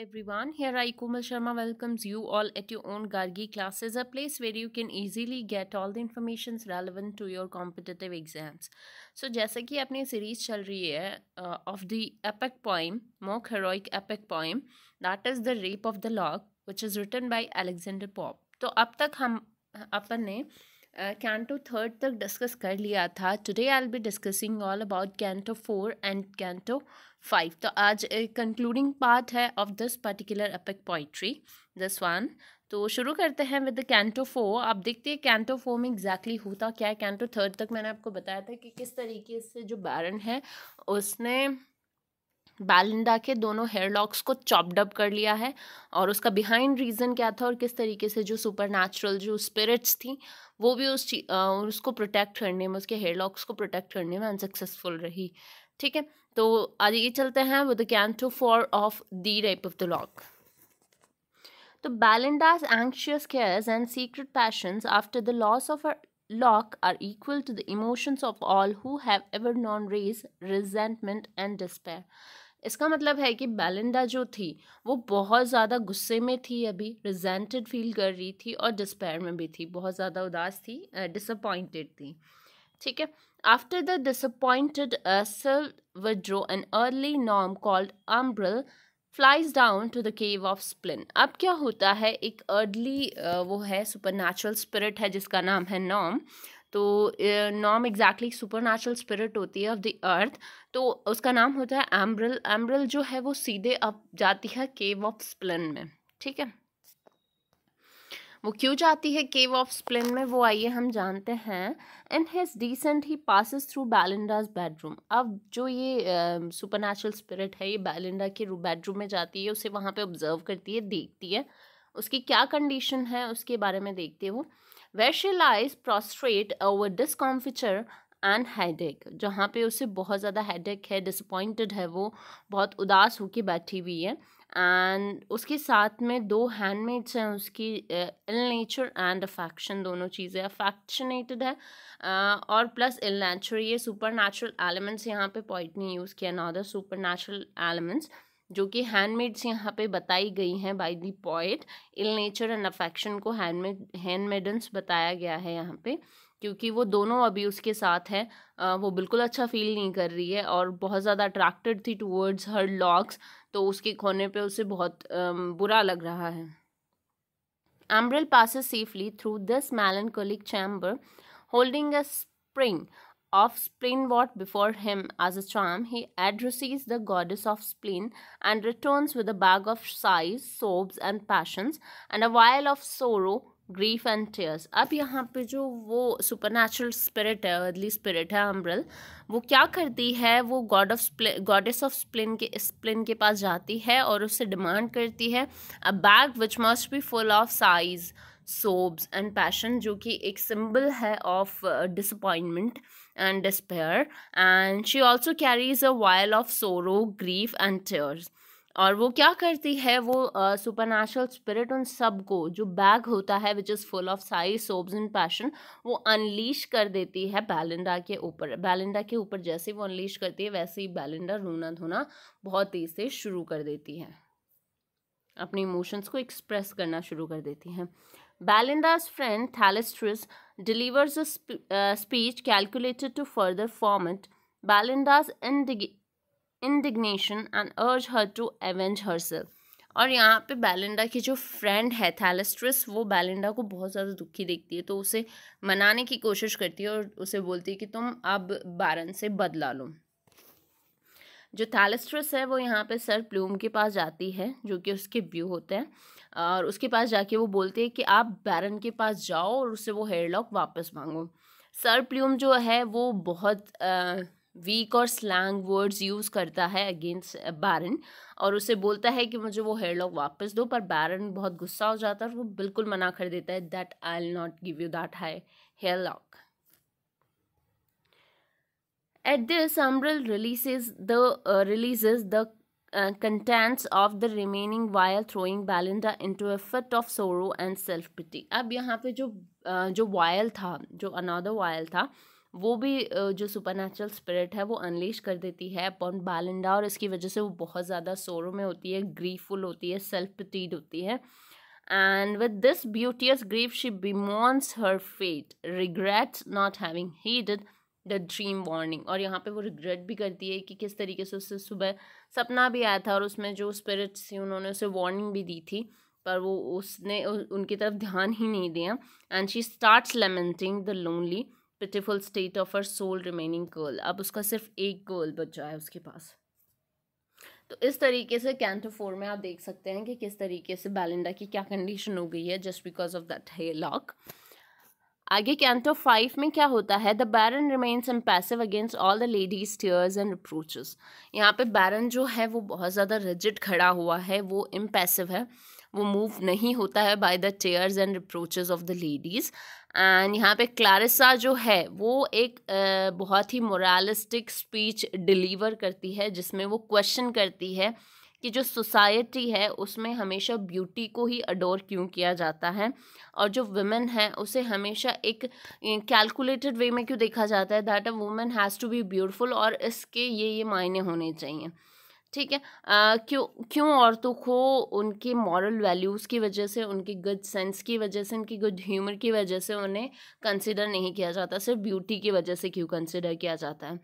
everyone, here I Kumal Sharma welcomes you all at your own Gargi classes, a place where you can easily get all the informations relevant to your competitive exams. So जैसे कि अपनी series चल रही है of the epic poem mock heroic epic poem that is the rape of the lock which is written by Alexander Pope तो अब तक हम अपन ने uh, कैंटो थर्ड तक डिस्कस कर लिया था today I be discussing all about canto four and canto five तो आज एक कंक्लूडिंग पार्ट है of this particular epic poetry this one तो शुरू करते हैं विद द कैंटो फोर आप देखते हैं कैंटो फोर में एग्जैक्टली exactly होता क्या है कैंटो थर्ड तक मैंने आपको बताया था कि किस तरीके से जो बैरन है उसने बैलिंडा के दोनों हेयर लॉक्स को चॉपडअप कर लिया है और उसका बिहाइंड रीज़न क्या था और किस तरीके से जो सुपर नेचुरल जो स्पिरिट्स थी वो भी उस आ, उसको प्रोटेक्ट करने में उसके हेयर लॉक्स को प्रोटेक्ट करने में अनसक्सेसफुल रही ठीक है तो ये चलते हैं with canto four of the rape of the lock तो Belinda's anxious cares and secret passions after the loss of her lock are equal to the emotions of all who have ever known rage resentment and despair इसका मतलब है कि Belinda जो थी वो बहुत ज़्यादा गुस्से में थी अभी रिजेंटेड फील कर रही थी और डिस्पेयर में भी थी बहुत ज़्यादा उदास थी डिसअपॉइंटेड uh, थी ठीक है after the disappointed sylph withdrew an अर्ली gnome called Umbriel flies down to the cave of spleen अब क्या होता है एक अर्ली uh, वो है सुपर नेचुरल स्पिरिट है जिसका नाम है नॉम तो नॉम एग्जैक्टली सुपर नेचुरल स्पिरिट होती है ऑफ द अर्थ तो उसका नाम होता है एम्ब्रल एम्ब्रल जो है वो सीधे अब जाती है केव ऑफ स्प्लिन में ठीक है वो क्यों जाती है केव ऑफ स्प्लिन में वो आइए हम जानते हैं in his descent he passes through Belinda's bedroom अब जो ये सुपर नेचुरल स्पिरिट है ये बैलिंडा के बेडरूम में जाती है उसे वहाँ पे ऑब्जर्व करती है देखती है उसकी क्या कंडीशन है उसके बारे में देखती है वो where she lies prostrate over discomfiture and एक जहाँ पर उसे बहुत ज़्यादा एक है डिसपॉइंटेड है वो बहुत उदास होकर बैठी हुई है एंड उसके साथ में दो हैंडमेड्स हैं उसकी इल नेचर एंड अफेक्शन दोनों चीज़ें अफेक्शनेटेड है uh, और प्लस इल नेचर ये सुपर नेचुरल एलिमेंट्स यहाँ पर पॉइंट नहीं यूज़ किया नॉदर सुपर नेचुरल एलिमेंट्स जो कि हैंडमेड्स यहाँ पे बताई गई हैं by the poet ill nature and affection को हैंडमेड हैंडमेडन्स बताया गया है यहाँ पे क्योंकि वो दोनों अभी उसके साथ है वो बिल्कुल अच्छा फील नहीं कर रही है और बहुत ज़्यादा अट्रैक्टेड थी टूवर्ड्स हर लॉक्स तो उसके खोने पे उसे बहुत बुरा लग रहा है Umbriel passes safely through this melancholic chamber holding a spring of spleenwort before him as a charm, he addresses the goddess of spleen and returns with a bag of sighs, sobs and passions and a vial of sorrow grief, and tears. अब यहाँ पे जो वो supernatural spirit spirit है अर्ली spirit है Umbriel वो क्या करती है वो god of goddess of spleen के स्प्लिन के पास जाती है और उससे डिमांड करती है a bag which must be full of sighs sobs and passion जो कि एक सिंबल है of disappointment and despair and she also carries a vial of sorrow grief and tears और वो क्या करती है वो सुपर नेचुरल स्पिरिट उन सब को जो बैग होता है which is full of sighs sobs and passion वो अनलीश कर देती है बैलिंडा के ऊपर बैलिंडा के ऊपर जैसे वो अनलीश करती है वैसे ही बैलिंडा रोना धोना बहुत तेज़ से शुरू कर देती है अपनी इमोशंस को एक्सप्रेस करना शुरू कर देती हैं Balinda's friend Thalestris delivers a sp uh, speech calculated to further ferment Balinda's indig indignation and urge her to avenge herself. और यहाँ पे बैलिंडा की जो फ्रेंड है थैलेस्ट्रस वो बैलिंडा को बहुत ज़्यादा दुखी देखती है तो उसे मनाने की कोशिश करती है और उसे बोलती है कि तुम अब बारन से बदला लो जो थैलेस्ट्रस है वो यहाँ पे सर प्लूम के पास जाती है जो कि उसके व्यू होते हैं और उसके पास जाके वो बोलते हैं कि आप बैरन के पास जाओ और उससे वो हेयरलॉक वापस मांगो सर प्लूम जो है वो बहुत वीक और स्लैंग वर्ड्स यूज़ करता है अगेंस्ट बैरन और उसे बोलता है कि मुझे वो हेयरलॉक वापस दो पर बैरन बहुत गुस्सा हो जाता है और वो बिल्कुल मना कर देता है that I'll not give you that high hair lock At this, Umbrel releases the uh, releases the uh, contents of the remaining while throwing Belinda into a fit of sorrow and self pity. अब यहाँ पे जो uh, जो vial था जो अनादर vial था वो भी uh, जो सुपरनेचुरल स्पिरिट है वो अनलेश कर देती है अपॉन बैलिंडा और इसकी वजह से वो बहुत ज़्यादा सोरो में होती है ग्रीफुल होती है सेल्फ पटीड होती है and with this beauteous grief she bemoans her fate regrets not having heeded the dream warning और यहाँ पे वो रिग्रेट भी करती है कि किस तरीके से उससे सुबह सपना भी आया था और उसमें जो स्पिरिट्स थी उन्होंने उसे वार्निंग भी दी थी पर वो उसने उनकी तरफ ध्यान ही नहीं दिया and she start lamenting the lonely pitiful state of her soul remaining girl अब उसका सिर्फ एक गर्ल बचा है उसके पास तो इस तरीके से कैंटो फोर में आप देख सकते हैं कि किस तरीके से बैलिंडा की क्या कंडीशन हो गई है just because of that hair lock आगे कैंटो फाइव में क्या होता है the baron remains impassive against all the ladies tears and approaches यहाँ पे बैरन जो है वो बहुत ज़्यादा रजिट खड़ा हुआ है वो इम्पेसिव है वो मूव नहीं होता है by the tears and reproaches of the ladies and यहाँ पे क्लारिसा जो है वो एक बहुत ही मोरालिस्टिक स्पीच डिलीवर करती है जिसमें वो क्वेश्चन करती है कि जो सोसाइटी है उसमें हमेशा ब्यूटी को ही अडोर क्यों किया जाता है और जो वुमेन है उसे हमेशा एक कैलकुलेटेड वे में क्यों देखा जाता है that a women has to be beautiful और इसके ये ये मायने होने चाहिए ठीक है क्यों क्यों औरतों को उनके मॉरल वैल्यूज़ की वजह से उनके गुड सेंस की वजह से उनकी गुड ह्यूमर की वजह से उन्हें कंसिडर नहीं किया जाता सिर्फ ब्यूटी की वजह से क्यों कंसिडर किया जाता है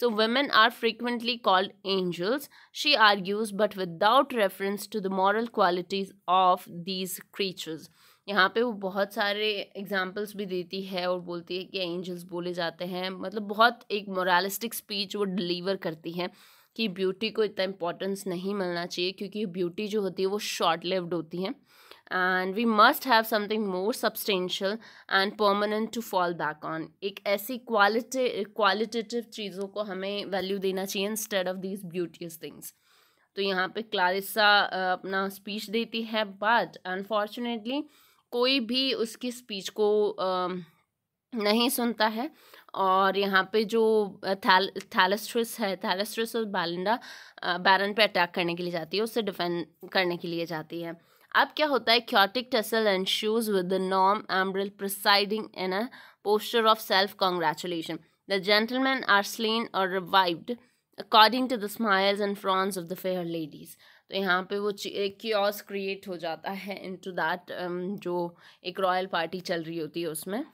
so women are frequently called angels she argues but without reference to the moral qualities of these creatures यहाँ पे वो बहुत सारे एग्जाम्पल्स भी देती है और बोलती है कि एंजल्स बोले जाते हैं मतलब बहुत एक मोरालिस्टिक स्पीच वो डिलीवर करती हैं कि ब्यूटी को इतना इम्पोर्टेंस नहीं मिलना चाहिए क्योंकि ब्यूटी जो होती है वो शॉर्ट लिव्ड होती है and we must have something more substantial and permanent to fall back on एक ऐसी क्वालिटी क्वालिटेटिव चीज़ों को हमें वैल्यू देना चाहिए instead of these beauteous things तो यहाँ पे क्लारिसा अपना स्पीच देती है बट अनफॉर्चुनेटली कोई भी उसकी स्पीच को नहीं सुनता है और यहाँ पे जो थैल थैलेस्ट्रिस है थैलेस्ट्रिस और बालिंडा बैरन पे अटैक करने के लिए जाती है उससे डिफेंड करने के लिए जाती है अब क्या होता है chaotic tussle ensues with the gnome Umbriel presiding in a posture of self congratulation the gentleman are slain or revived according to the smiles and frowns of the fair ladies तो यहाँ पे वो एक chaos create हो जाता है into that um, जो एक रॉयल पार्टी चल रही होती है उसमें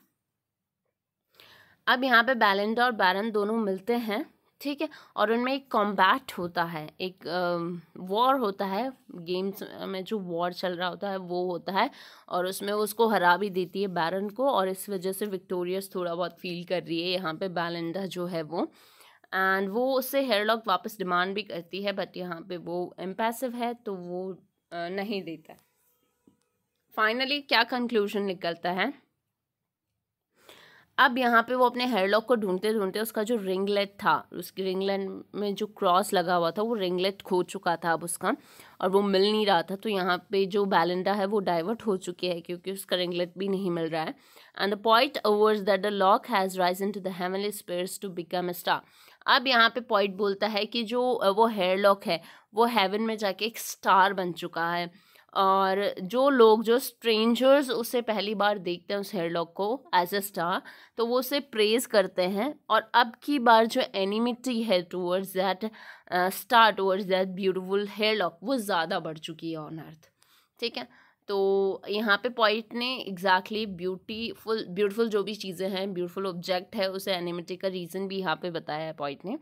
अब यहाँ पे बैलेंड और बैरन दोनों मिलते हैं ठीक है और उनमें एक कॉम्बैट होता है एक वॉर होता है गेम्स में जो वॉर चल रहा होता है वो होता है और उसमें उसको हरा भी देती है बैरन को और इस वजह से विक्टोरियस थोड़ा बहुत फील कर रही है यहाँ पे बैलेंडा जो है वो एंड वो उससे हेयरलॉक वापस डिमांड भी करती है बट यहाँ पे वो एम्पेसिव है तो वो नहीं देता फाइनली क्या कंक्लूजन निकलता है अब यहाँ पे वो अपने हेयरलॉक को ढूंढते ढूंढते उसका जो रिंगलेट था उसकी रिंगलेट में जो क्रॉस लगा हुआ था वो रिंगलेट खो चुका था अब उसका और वो मिल नहीं रहा था तो यहाँ पे जो बैलेंडा है वो डाइवर्ट हो चुकी है क्योंकि उसका रिंगलेट भी नहीं मिल रहा है and the poet avers that the lock has rise into the spheres to become star अब यहाँ पे पॉइंट बोलता है कि जो वो हेयर लॉक है वो हेवन में जाके एक स्टार बन चुका है और जो लोग जो स्ट्रेंजर्स उसे पहली बार देखते हैं उस हेयरलॉक को एज अ स्टार तो वो उसे प्रेज करते हैं और अब की बार जो एनिमिटी है towards that star towards that beautiful hair lock वो ज़्यादा बढ़ चुकी है ऑन अर्थ ठीक है तो यहाँ पे पॉइंट ने एग्जैक्टली ब्यूटीफुल ब्यूटीफुल जो भी चीज़ें हैं ब्यूटीफुल ऑब्जेक्ट है उसे एनिमिटी का रीज़न भी यहाँ पे बताया है पॉइंट ने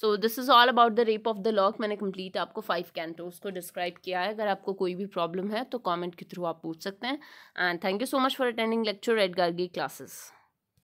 so this is all about the rape of the lock मैंने कंप्लीट आपको फाइव कैंटोस को डिस्क्राइब किया है अगर आपको कोई भी प्रॉब्लम है तो कॉमेंट के थ्रू आप पूछ सकते हैं and thank you so much for attending lecture at Gargi classes